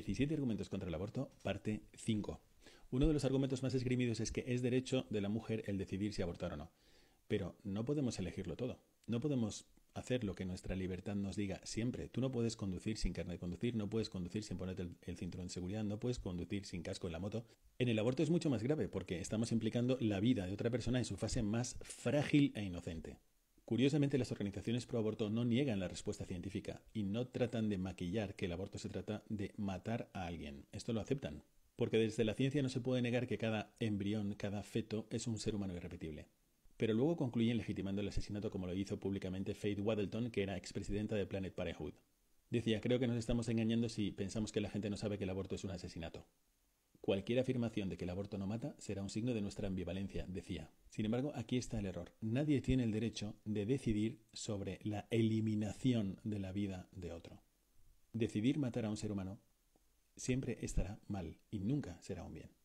17 argumentos contra el aborto, parte 5. Uno de los argumentos más esgrimidos es que es derecho de la mujer el decidir si abortar o no. Pero no podemos elegirlo todo. No podemos hacer lo que nuestra libertad nos diga siempre. Tú no puedes conducir sin carne de conducir, no puedes conducir sin ponerte el, cinturón de seguridad, no puedes conducir sin casco en la moto. En el aborto es mucho más grave porque estamos implicando la vida de otra persona en su fase más frágil e inocente. Curiosamente, las organizaciones pro aborto no niegan la respuesta científica y no tratan de maquillar que el aborto se trata de matar a alguien. Esto lo aceptan. Porque desde la ciencia no se puede negar que cada embrión, cada feto, es un ser humano irrepetible. Pero luego concluyen legitimando el asesinato como lo hizo públicamente Faith Waddleton, que era expresidenta de Planet Parenthood. Decía, creo que nos estamos engañando si pensamos que la gente no sabe que el aborto es un asesinato. Cualquier afirmación de que el aborto no mata será un signo de nuestra ambivalencia, decía. Sin embargo, aquí está el error. Nadie tiene el derecho de decidir sobre la eliminación de la vida de otro. Decidir matar a un ser humano siempre estará mal y nunca será un bien.